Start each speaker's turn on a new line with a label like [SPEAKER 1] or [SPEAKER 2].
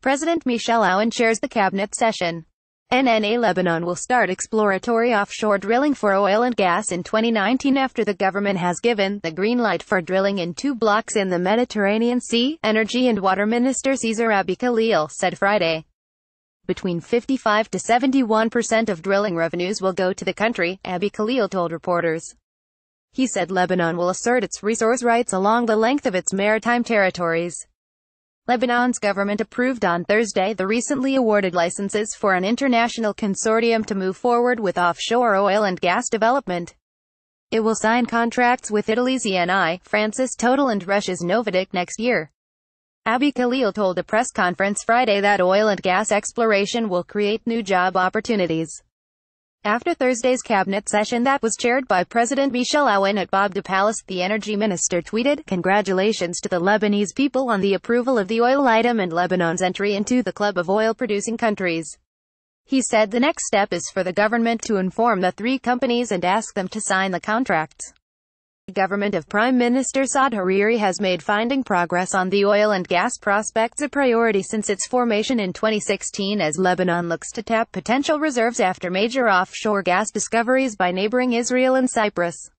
[SPEAKER 1] President Michel Aoun chairs the cabinet session. NNA Lebanon will start exploratory offshore drilling for oil and gas in 2019 after the government has given the green light for drilling in two blocks in the Mediterranean Sea, Energy and Water Minister Caesar Abi Khalil said Friday. Between 55 to 71 percent of drilling revenues will go to the country, Abi Khalil told reporters. He said Lebanon will assert its resource rights along the length of its maritime territories. Lebanon's government approved on Thursday the recently awarded licenses for an international consortium to move forward with offshore oil and gas development. It will sign contracts with Italy's Eni, France's Total and Russia's Novadik next year. Abi Khalil told a press conference Friday that oil and gas exploration will create new job opportunities. After Thursday's cabinet session that was chaired by President Michel Aoun at Bob Palace, the energy minister tweeted, Congratulations to the Lebanese people on the approval of the oil item and Lebanon's entry into the club of oil-producing countries. He said the next step is for the government to inform the three companies and ask them to sign the contracts government of Prime Minister Saad Hariri has made finding progress on the oil and gas prospects a priority since its formation in 2016 as Lebanon looks to tap potential reserves after major offshore gas discoveries by neighboring Israel and Cyprus.